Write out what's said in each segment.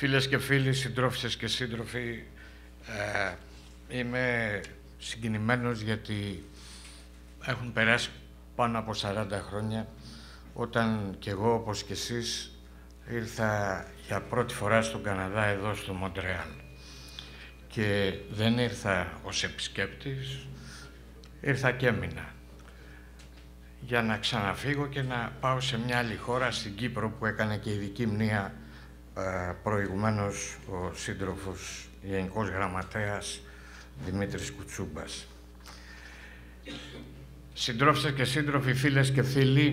Φίλες και φίλοι, συντρόφισσες και σύντροφοι, ε, είμαι συγκινημένος γιατί έχουν περάσει πάνω από 40 χρόνια όταν κι εγώ, όπως κι εσείς, ήρθα για πρώτη φορά στον Καναδά εδώ στο Μοντρεάλ. Και δεν ήρθα ως επισκέπτης, ήρθα και έμεινα για να ξαναφύγω και να πάω σε μια άλλη χώρα, στην Κύπρο, που έκανα και ειδική μνήμα ε, προηγουμένως ο σύντροφος Γενικός Γραμματέας Δημήτρης Κουτσούμπας. Συντρόφισσες και σύντροφοι, φίλες και φίλοι,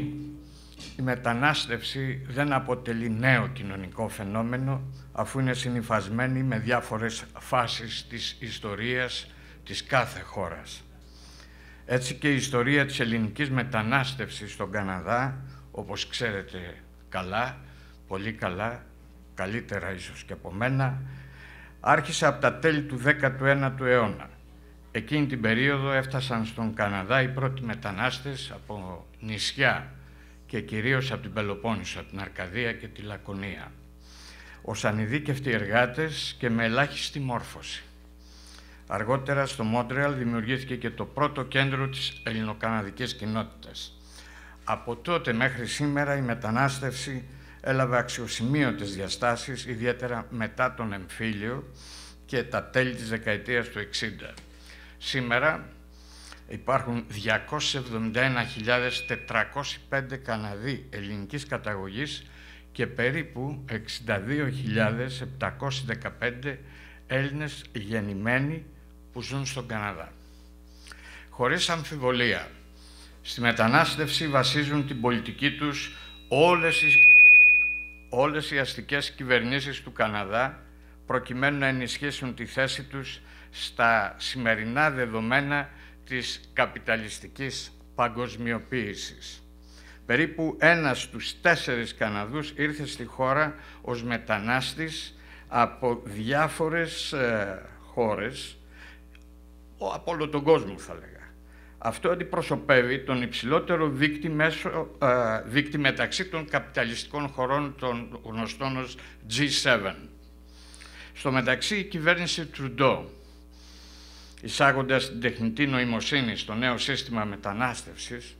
η μετανάστευση δεν αποτελεί νέο κοινωνικό φαινόμενο, αφού είναι συνειφασμένη με διάφορες φάσεις της ιστορίας της κάθε χώρας. Έτσι και η ιστορία της ελληνικής μετανάστευσης στον Καναδά, όπως ξέρετε καλά, πολύ καλά, καλύτερα ίσως και από μένα, άρχισε από τα τέλη του 19ου αιώνα. Εκείνη την περίοδο έφτασαν στον Καναδά οι πρώτοι μετανάστες από νησιά και κυρίως από την Πελοπόννησο, την Αρκαδία και τη Λακωνία. Ως ανειδίκευτοι εργάτες και με ελάχιστη μόρφωση. Αργότερα στο Μόντρεαλ δημιουργήθηκε και το πρώτο κέντρο της ελληνοκαναδικής κοινότητας. Από τότε μέχρι σήμερα η μετανάστευση έλαβε αξιοσημείωτες διαστάσεις, ιδιαίτερα μετά τον εμφύλιο και τα τέλη της δεκαετίας του 60. Σήμερα υπάρχουν 271.405 Καναδοί ελληνικής καταγωγής και περίπου 62.715 Έλληνες γεννημένοι που ζουν στον Καναδά. Χωρίς αμφιβολία, στη μετανάστευση βασίζουν την πολιτική τους όλες οι όλες οι αστικές κυβερνήσεις του Καναδά προκειμένου να ενισχύσουν τη θέση τους στα σημερινά δεδομένα της καπιταλιστικής παγκοσμιοποίησης. Περίπου ένας στους τέσσερις Καναδούς ήρθε στη χώρα ως μετανάστης από διάφορες ε, χώρες, από όλο τον κόσμο θα λέγαμε αυτό αντιπροσωπεύει τον υψηλότερο δίκτυ μέσω, ε, μεταξύ των καπιταλιστικών χωρών των γνωστών ως G7. Στο μεταξύ η κυβέρνηση Τρουντό, εισάγοντας την τεχνητή νοημοσύνη στο νέο σύστημα μετανάστευσης,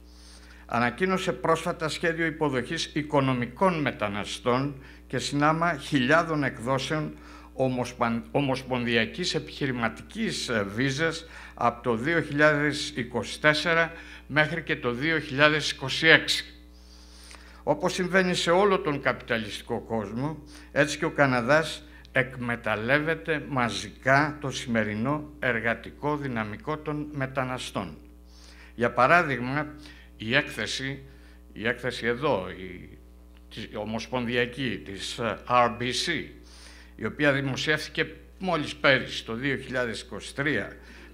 ανακοίνωσε πρόσφατα σχέδιο υποδοχής οικονομικών μεταναστών και συνάμα χιλιάδων εκδόσεων ομοσπονδιακής επιχειρηματικής ε, βίζας από το 2024 μέχρι και το 2026. Όπως συμβαίνει σε όλο τον καπιταλιστικό κόσμο, έτσι και ο Καναδάς εκμεταλλεύεται μαζικά το σημερινό εργατικό δυναμικό των μεταναστών. Για παράδειγμα, η έκθεση, η έκθεση εδώ, η, η ομοσπονδιακή της ε, RBC, η οποία δημοσιεύθηκε μόλις πέρυσι, το 2023,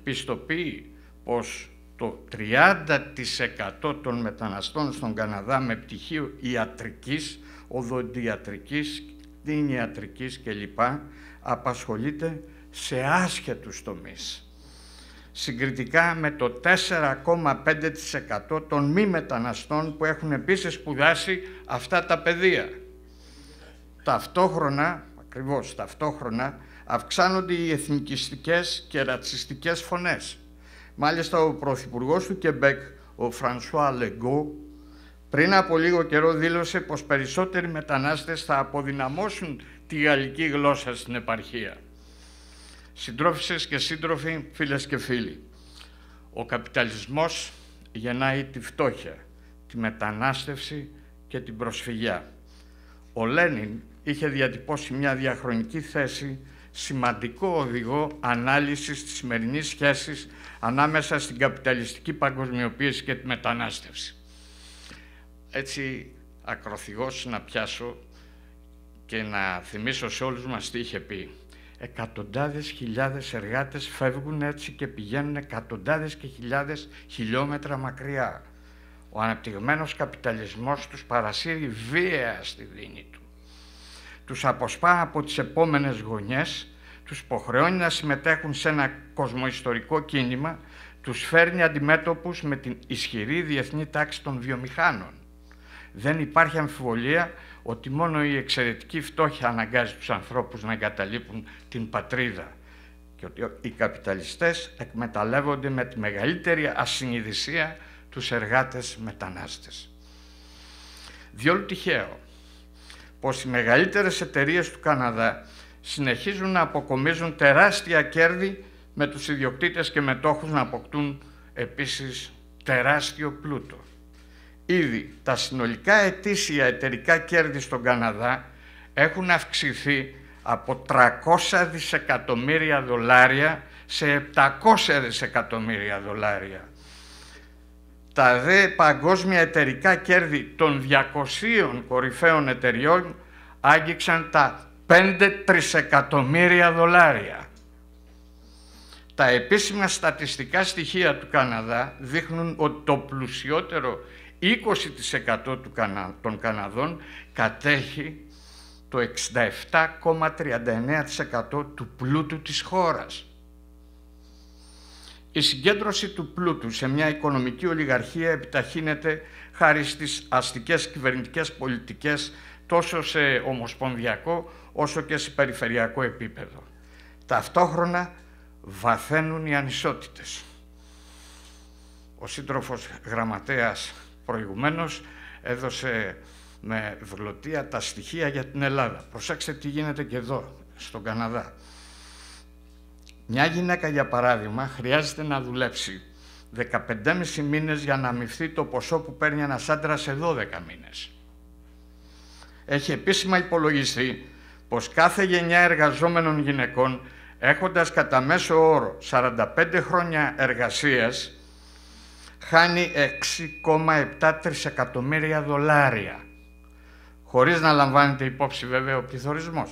πιστοποιεί πως το 30% των μεταναστών στον Καναδά με πτυχίο ιατρικής, οδοντιατρικής, κτηνιατρικής κλπ. απασχολείται σε άσχετους τομείς. Συγκριτικά με το 4,5% των μη μεταναστών που έχουν επίσης σπουδάσει αυτά τα παιδεία. Ταυτόχρονα Ακριβώς ταυτόχρονα αυξάνονται οι εθνικιστικές και ρατσιστικές φωνές. Μάλιστα ο Πρωθυπουργός του Κεμπέκ, ο Φρανσουά Λεγκό, πριν από λίγο καιρό δήλωσε πως περισσότεροι μετανάστες θα αποδυναμώσουν τη γαλλική γλώσσα στην επαρχία. Συντρόφισσες και σύντροφοι, φίλες και φίλοι, ο καπιταλισμός γεννάει τη φτώχεια, τη μετανάστευση και την προσφυγιά. Ο Λένιν είχε διατυπώσει μια διαχρονική θέση σημαντικό οδηγό ανάλυσης της σημερινής σχέσης ανάμεσα στην καπιταλιστική παγκοσμιοποίηση και τη μετανάστευση. Έτσι, ακροθυγός να πιάσω και να θυμίσω σε όλους μας τι είχε πει. Εκατοντάδες χιλιάδες εργάτες φεύγουν έτσι και πηγαίνουν εκατοντάδες και χιλιάδες χιλιόμετρα μακριά. Ο αναπτυγμένος καπιταλισμός τους παρασύρει βία στη δίνη του τους αποσπά από τις επόμενες γωνιές, τους υποχρεώνει να συμμετέχουν σε ένα κοσμοϊστορικό κίνημα, τους φέρνει αντιμέτωπους με την ισχυρή διεθνή τάξη των βιομηχάνων. Δεν υπάρχει αμφιβολία ότι μόνο η εξαιρετική φτώχεια αναγκάζει τους ανθρώπους να εγκαταλείπουν την πατρίδα και ότι οι καπιταλιστές εκμεταλλεύονται με τη μεγαλύτερη ασυνειδησία τους εργάτες μετανάστες. Διόλου τυχαίο, πως οι μεγαλύτερες εταιρείες του Καναδά συνεχίζουν να αποκομίζουν τεράστια κέρδη με τους ιδιοκτήτες και μετόχους να αποκτούν επίσης τεράστιο πλούτο. Ήδη τα συνολικά ετήσια εταιρικά κέρδη στον Καναδά έχουν αυξηθεί από 300 δισεκατομμύρια δολάρια σε 700 δισεκατομμύρια δολάρια τα δε παγκόσμια εταιρικά κέρδη των 200 κορυφαίων εταιριών άγγιξαν τα 5 τρισεκατομμύρια δολάρια. Τα επίσημα στατιστικά στοιχεία του Καναδά δείχνουν ότι το πλουσιότερο 20% των Καναδών κατέχει το 67,39% του πλούτου της χώρας. Η συγκέντρωση του πλούτου σε μια οικονομική ολιγαρχία επιταχύνεται χάρη στις αστικές κυβερνητικές πολιτικές τόσο σε ομοσπονδιακό όσο και σε περιφερειακό επίπεδο. Ταυτόχρονα βαθαίνουν οι ανισότητες. Ο σύντροφος γραμματέας προηγουμένως έδωσε με βλωτία τα στοιχεία για την Ελλάδα. Προσέξτε τι γίνεται και εδώ, στον Καναδά. Μια γυναίκα, για παράδειγμα, χρειάζεται να δουλέψει 15,5 μήνες για να αμυφθεί το ποσό που παίρνει ένας άντρας σε 12 μήνες. Έχει επίσημα υπολογιστεί πως κάθε γενιά εργαζόμενων γυναικών έχοντας κατά μέσο όρο 45 χρόνια εργασίας χάνει 6,7 τρισεκατομμύρια δολάρια χωρίς να λαμβάνεται υπόψη βέβαια ο πληθωρισμός.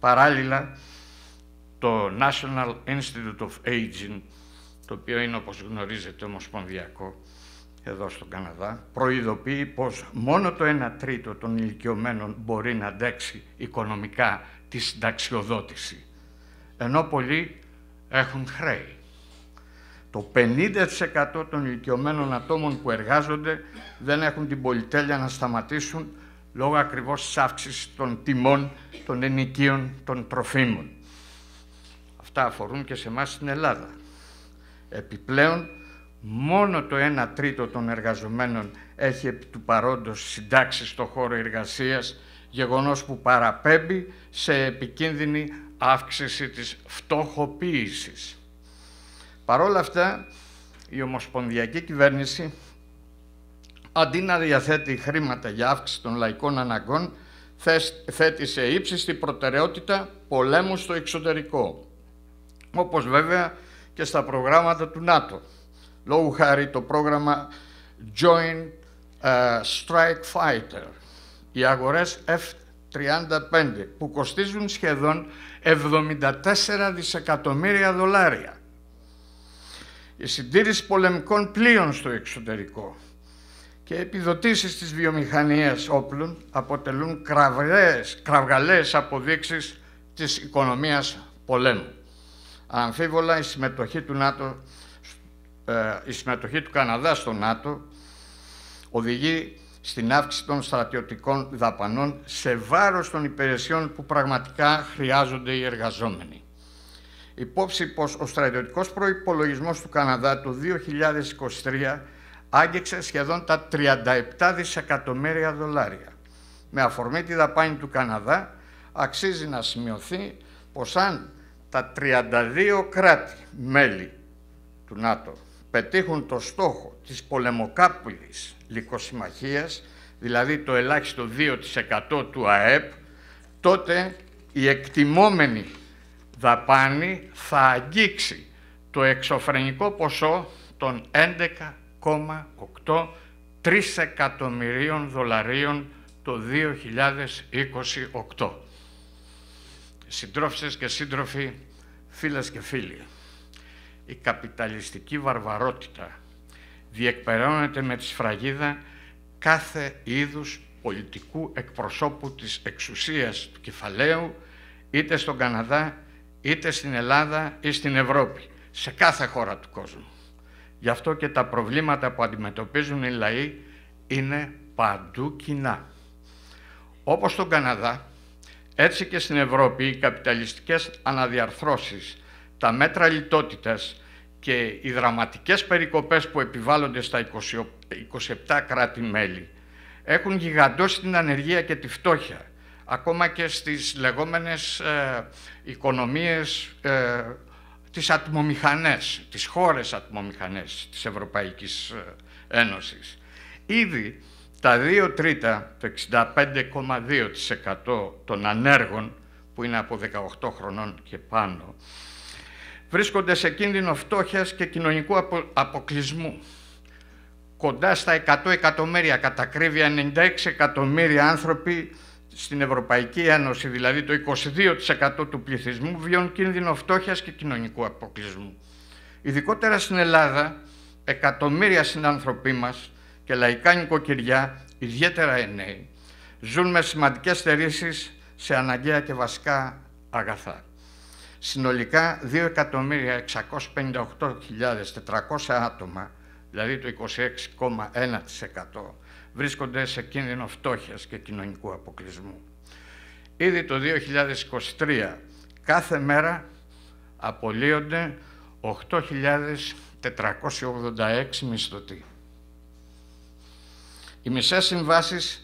Παράλληλα, το National Institute of Aging, το οποίο είναι όπως γνωρίζετε ομοσπονδιακό εδώ στον Καναδά, προειδοποιεί πως μόνο το 1 τρίτο των ηλικιωμένων μπορεί να αντέξει οικονομικά τη συνταξιοδότηση, ενώ πολλοί έχουν χρέη. Το 50% των ηλικιωμένων ατόμων που εργάζονται δεν έχουν την πολυτέλεια να σταματήσουν λόγω ακριβώς της αύξησης των τιμών των ενοικίων των τροφίμων αφορούν και σε εμάς στην Ελλάδα. Επιπλέον, μόνο το 1 τρίτο των εργαζομένων έχει επί του παρόντος συντάξει στο χώρο εργασίας, γεγονός που παραπέμπει σε επικίνδυνη αύξηση της φτωχοποίησης. Παρόλα αυτά, η Ομοσπονδιακή Κυβέρνηση, αντί να διαθέτει χρήματα για αύξηση των λαϊκών αναγκών, θέτει σε ύψιστη προτεραιότητα πολέμου στο εξωτερικό όπως βέβαια και στα προγράμματα του ΝΑΤΟ. Λόγου χάρη το πρόγραμμα Joint ε, Strike Fighter, οι αγορές F-35 που κοστίζουν σχεδόν 74 δισεκατομμύρια δολάρια. Η συντήρηση πολεμικών πλοίων στο εξωτερικό και επιδοτήσεις της βιομηχανίας όπλων αποτελούν κραυγαλές, κραυγαλές αποδείξεις της οικονομίας πολέμου. Αμφίβολα η συμμετοχή του, ΝΑΤΟ, ε, η συμμετοχή του Καναδά στο ΝΑΤΟ οδηγεί στην αύξηση των στρατιωτικών δαπανών σε βάρος των υπηρεσιών που πραγματικά χρειάζονται οι εργαζόμενοι. Υπόψη πως ο στρατιωτικός προϋπολογισμός του Καναδά το 2023 άγγιξε σχεδόν τα 37 δισεκατομμύρια δολάρια. Με αφορμή τη δαπάνη του Καναδά αξίζει να σημειωθεί πως αν τα 32 κράτη-μέλη του ΝΑΤΟ πετύχουν το στόχο της πολεμοκάπηλης λικοσυμμαχίας, δηλαδή το ελάχιστο 2% του ΑΕΠ, τότε η εκτιμόμενη δαπάνη θα αγγίξει το εξωφρενικό ποσό των 11,8 τρισεκατομμυρίων δολαρίων το 2028 συντρόφισσες και σύντροφοι, φίλες και φίλοι. Η καπιταλιστική βαρβαρότητα διεκπεραιώνεται με τη σφραγίδα κάθε είδους πολιτικού εκπροσώπου της εξουσίας του κεφαλαίου, είτε στον Καναδά, είτε στην Ελλάδα ή στην Ευρώπη, σε κάθε χώρα του κόσμου. Γι' αυτό και τα προβλήματα που αντιμετωπίζουν οι λαοί είναι παντού κοινά. Όπως στον Καναδά, έτσι και στην Ευρώπη οι καπιταλιστικές αναδιαρθρώσεις, τα μέτρα λιτότητας και οι δραματικές περικοπές που επιβάλλονται στα 27 κράτη-μέλη έχουν γιγαντώσει την ανεργία και τη φτώχεια, ακόμα και στις λεγόμενες ε, οικονομίες, ε, τις ατμομηχανές, τις χώρες ατμομηχανές της Ευρωπαϊκής ε, Ένωσης. Ήδη τα δύο τρίτα, το 65,2% των ανέργων που είναι από 18 χρονών και πάνω, βρίσκονται σε κίνδυνο φτώχειας και κοινωνικού αποκλεισμού. Κοντά στα 100 εκατομμύρια, κατά 96 εκατομμύρια άνθρωποι στην Ευρωπαϊκή Ένωση, δηλαδή το 22% του πληθυσμού, βιώνουν κίνδυνο φτώχειας και κοινωνικού αποκλεισμού. Ειδικότερα στην Ελλάδα, εκατομμύρια συνάνθρωποι μας και λαϊκά νοικοκυριά, ιδιαίτερα οι νέοι, ζουν με σημαντικές θερήσεις σε αναγκαία και βασικά αγαθά. Συνολικά 2.658.400 άτομα, δηλαδή το 26,1%, βρίσκονται σε κίνδυνο φτώχειας και κοινωνικού αποκλεισμού. Ήδη το 2023 κάθε μέρα απολύονται 8.486 μισθωτοί. Οι μισές συμβάσεις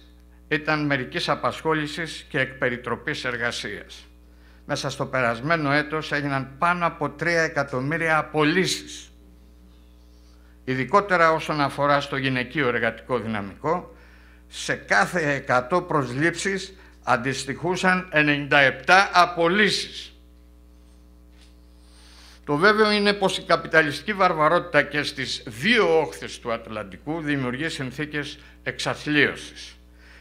ήταν μερικής απασχόλησης και εκπεριτροπής εργασίας. Μέσα στο περασμένο έτος έγιναν πάνω από 3 εκατομμύρια απολύσεις. Ειδικότερα όσον αφορά στο γυναικείο εργατικό δυναμικό, σε κάθε 100 προσλήψεις αντιστοιχούσαν 97 απολύσεις. Το βέβαιο είναι πως η καπιταλιστική βαρβαρότητα και στις δύο όχθες του Ατλαντικού δημιουργεί συνθήκες εξαθλίωσης.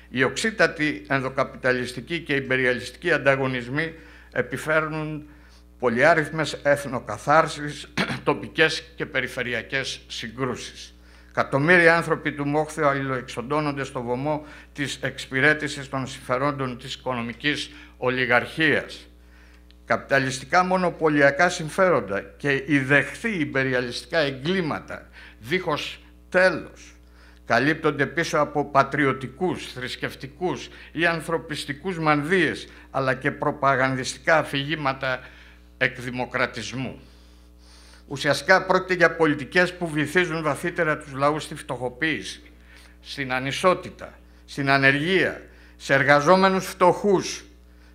Οι οξύτατοι ενδοκαπιταλιστικοί και υπεριαλιστικοί ανταγωνισμοί επιφέρνουν πολυάριθμες εθνοκαθάρσεις, τοπικές και περιφερειακές συγκρούσεις. Κατομμύρια άνθρωποι του Μόχθεου αλληλοεξοντώνονται στο βωμό της εξυπηρέτησης των συμφερόντων της οικονομικής ολιγαρχίας καπιταλιστικά μονοπωλιακά συμφέροντα και δεχθεί υπεριαλιστικά εγκλήματα δίχως τέλος καλύπτονται πίσω από πατριωτικούς, θρησκευτικούς ή ανθρωπιστικούς μανδύες αλλά και προπαγανδιστικά αφηγήματα εκδημοκρατισμού. Ουσιαστικά πρόκειται για πολιτικές που βυθίζουν βαθύτερα τους λαούς στη φτωχοποίηση, στην ανισότητα, στην ανεργία, σε εργαζόμενους φτωχούς,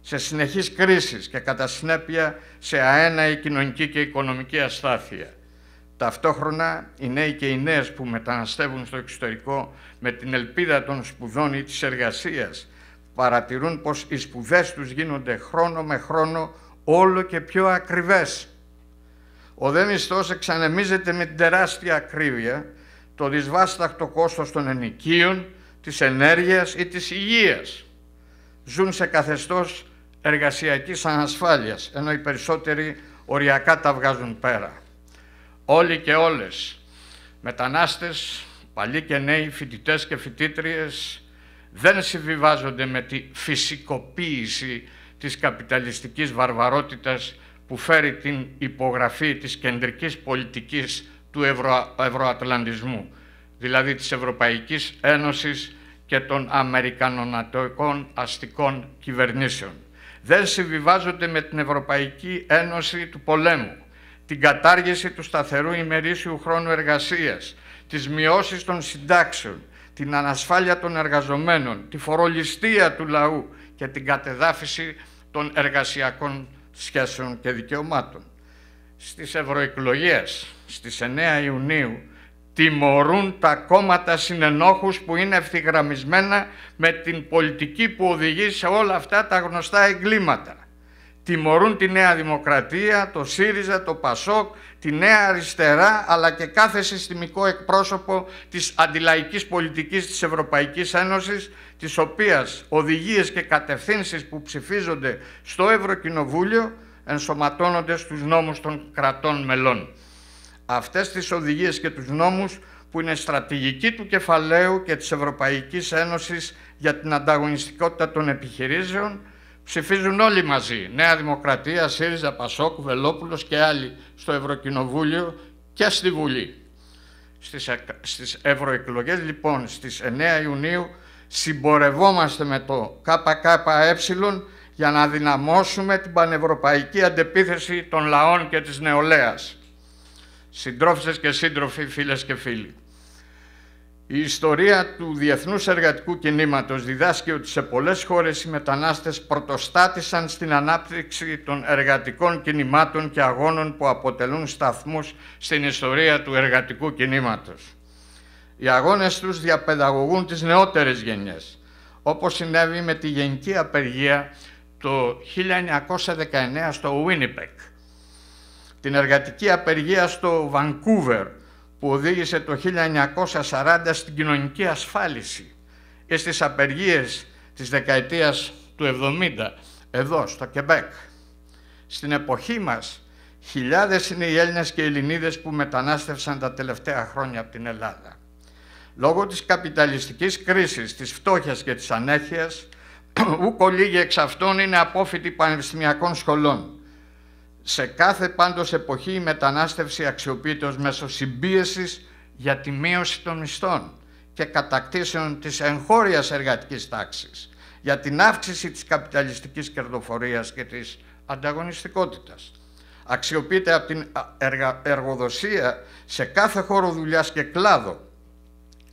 σε συνεχείς κρίσεις και κατά συνέπεια σε αέναη κοινωνική και οικονομική αστάθεια. Ταυτόχρονα, οι νέοι και οι νέες που μεταναστεύουν στο εξωτερικό με την ελπίδα των σπουδών ή της εργασίας παρατηρούν πως οι σπουδές τους γίνονται χρόνο με χρόνο όλο και πιο ακριβές. Ο δε εξανεμίζεται με την τεράστια ακρίβεια το δυσβάσταχτο κόστος των ενοικίων, της ενέργειας ή της υγείας. Ζουν σε καθεστώς εργασιακής ανασφάλειας, ενώ οι περισσότεροι οριακά τα βγάζουν πέρα. Όλοι και όλες, μετανάστες, παλιοί και νέοι, φοιτητές και φοιτήτριες, δεν συμβιβάζονται με τη φυσικοποίηση της καπιταλιστικής βαρβαρότητας που φέρει την υπογραφή της κεντρικής πολιτικής του Ευρω... Ευρωατλαντισμού, δηλαδή της Ευρωπαϊκής Ένωσης και των Αμερικανονατοικών αστικών κυβερνήσεων δεν συμβιβάζονται με την Ευρωπαϊκή Ένωση του πολέμου, την κατάργηση του σταθερού ημερήσιου χρόνου εργασίας, τις μειώσεις των συντάξεων, την ανασφάλεια των εργαζομένων, τη φορολιστία του λαού και την κατεδάφιση των εργασιακών σχέσεων και δικαιωμάτων. Στις ευρωεκλογές, στις 9 Ιουνίου τιμωρούν τα κόμματα συνενόχους που είναι ευθυγραμμισμένα με την πολιτική που οδηγεί σε όλα αυτά τα γνωστά εγκλήματα. Τιμωρούν τη Νέα Δημοκρατία, το ΣΥΡΙΖΑ, το ΠΑΣΟΚ, τη Νέα Αριστερά αλλά και κάθε συστημικό εκπρόσωπο της αντιλαϊκής πολιτικής της Ευρωπαϊκής Ένωσης της οποίας οδηγίες και κατευθύνσεις που ψηφίζονται στο Ευρωκοινοβούλιο ενσωματώνονται στους νόμους των κρατών μελών αυτές τις οδηγίες και τους νόμους που είναι στρατηγική του κεφαλαίου και της Ευρωπαϊκής Ένωσης για την ανταγωνιστικότητα των επιχειρήσεων, ψηφίζουν όλοι μαζί, Νέα Δημοκρατία, ΣΥΡΙΖΑ, Πασόκου, Βελόπουλος και άλλοι στο Ευρωκοινοβούλιο και στη Βουλή. Στις, στις ευρωεκλογές λοιπόν στις 9 Ιουνίου συμπορευόμαστε με το ΚΚΕ για να δυναμώσουμε την πανευρωπαϊκή αντεπίθεση των λαών και της νεολαίας συντρόφισσες και σύντροφοι, φίλες και φίλοι. Η ιστορία του διεθνούς εργατικού κινήματος διδάσκει ότι σε πολλές χώρες οι μετανάστες πρωτοστάτησαν στην ανάπτυξη των εργατικών κινημάτων και αγώνων που αποτελούν σταθμούς στην ιστορία του εργατικού κινήματος. Οι αγώνες τους διαπαιδαγωγούν τις νεότερες γενιές, όπως συνέβη με τη γενική απεργία το 1919 στο Winnipeg την εργατική απεργία στο Βανκούβερ που οδήγησε το 1940 στην κοινωνική ασφάλιση και στις απεργίες της δεκαετίας του 70 εδώ στο Κεμπέκ. Στην εποχή μας χιλιάδες είναι οι Έλληνες και οι Ελληνίδες που μετανάστευσαν τα τελευταία χρόνια από την Ελλάδα. Λόγω της καπιταλιστικής κρίσης, της φτώχειας και της ανέχειας, ούκο λίγοι εξ αυτών είναι απόφοιτοι πανεπιστημιακών σχολών. Σε κάθε πάντως εποχή η μετανάστευση αξιοποιείται ως μέσο συμπίεσης για τη μείωση των μισθών και κατακτήσεων της εγχώριας εργατικής τάξης, για την αύξηση της καπιταλιστικής κερδοφορίας και της ανταγωνιστικότητας. Αξιοποιείται από την εργοδοσία σε κάθε χώρο δουλειάς και κλάδο,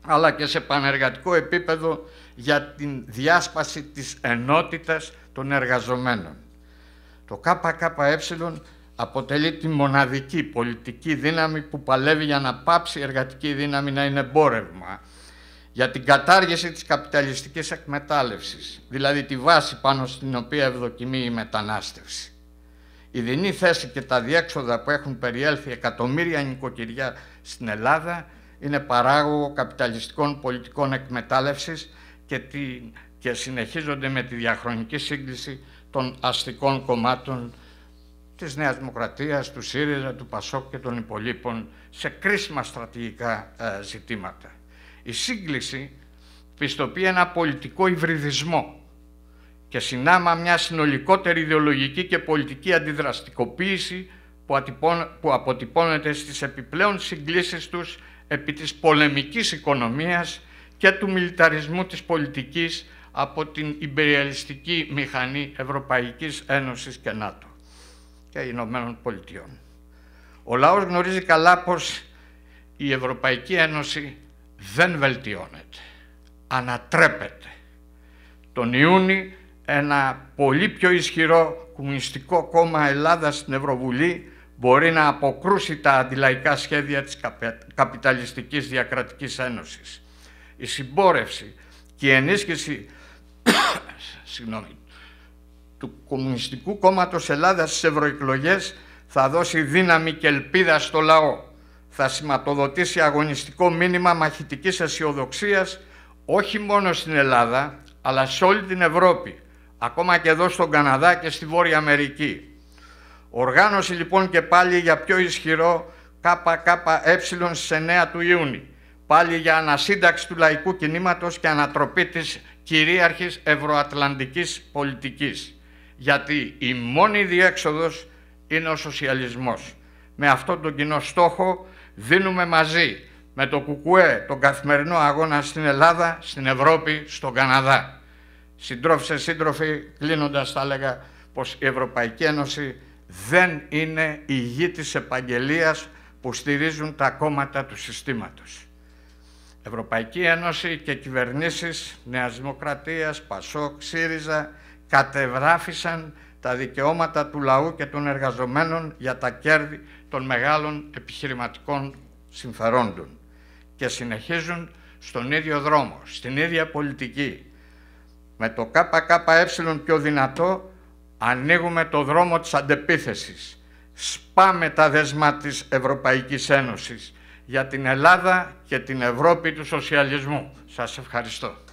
αλλά και σε πανεργατικό επίπεδο για την διάσπαση της ενότητας των εργαζομένων. Το ΚΚΕ αποτελεί τη μοναδική πολιτική δύναμη που παλεύει για να πάψει η εργατική δύναμη να είναι εμπόρευμα για την κατάργηση της καπιταλιστικής εκμετάλλευσης, δηλαδή τη βάση πάνω στην οποία ευδοκιμεί η μετανάστευση. Η δινή θέση και τα διέξοδα που έχουν περιέλθει εκατομμύρια νοικοκυριά στην Ελλάδα είναι παράγωγο καπιταλιστικών πολιτικών εκμετάλλευσης και, και συνεχίζονται με τη διαχρονική σύγκληση των αστικών κομμάτων της Νέας Δημοκρατίας, του ΣΥΡΙΖΑ, του ΠΑΣΟΚ και των υπολείπων σε κρίσιμα στρατηγικά ε, ζητήματα. Η σύγκληση πιστοποιεί ένα πολιτικό υβριδισμό και συνάμα μια συνολικότερη ιδεολογική και πολιτική αντιδραστικοποίηση που αποτυπώνεται στις επιπλέον συγκλήσεις τους επί της πολεμικής οικονομίας και του μιλιταρισμού της πολιτικής από την υπεριαλιστική μηχανή Ευρωπαϊκής Ένωσης και ΝΑΤΟ και Ηνωμένων Πολιτειών. Ο λαός γνωρίζει καλά πως η Ευρωπαϊκή Ένωση δεν βελτιώνεται, ανατρέπεται. Τον Ιούνι ένα πολύ πιο ισχυρό κομμουνιστικό κόμμα Ελλάδας στην Ευρωβουλή μπορεί να αποκρούσει τα αντιλαϊκά σχέδια της καπιταλιστικής διακρατικής ένωσης. Η συμπόρευση και η ενίσχυση συγγνώμη, του Κομμουνιστικού Κόμματος Ελλάδας στις ευρωεκλογές θα δώσει δύναμη και ελπίδα στο λαό. Θα σηματοδοτήσει αγωνιστικό μήνυμα μαχητικής αισιοδοξίας όχι μόνο στην Ελλάδα, αλλά σε όλη την Ευρώπη, ακόμα και εδώ στον Καναδά και στη Βόρεια Αμερική. Οργάνωση λοιπόν και πάλι για πιο ισχυρό ΚΚΕ στις 9 του Ιούνιου. Πάλι για ανασύνταξη του λαϊκού κινήματος και ανατροπή της κυρίαρχης ευρωατλαντικής πολιτικής, γιατί η μόνη διέξοδος είναι ο σοσιαλισμός. Με αυτόν τον κοινό στόχο δίνουμε μαζί με το ΚΚΕ τον καθημερινό αγώνα στην Ελλάδα, στην Ευρώπη, στον Καναδά. Συντρόφισε σύντροφοι, κλείνοντας θα έλεγα πως η Ευρωπαϊκή Ένωση δεν είναι η γη της επαγγελίας που στηρίζουν τα κόμματα του συστήματος. Ευρωπαϊκή Ένωση και κυβερνήσεις Νέας Δημοκρατίας, Πασό, ΣΥΡΙΖΑ κατεβράφησαν τα δικαιώματα του λαού και των εργαζομένων για τα κέρδη των μεγάλων επιχειρηματικών συμφερόντων και συνεχίζουν στον ίδιο δρόμο, στην ίδια πολιτική. Με το ΚΚΕ πιο δυνατό ανοίγουμε το δρόμο της αντεπίθεσης. Σπάμε τα δέσμα της Ευρωπαϊκής Ένωσης για την Ελλάδα και την Ευρώπη του σοσιαλισμού. Σας ευχαριστώ.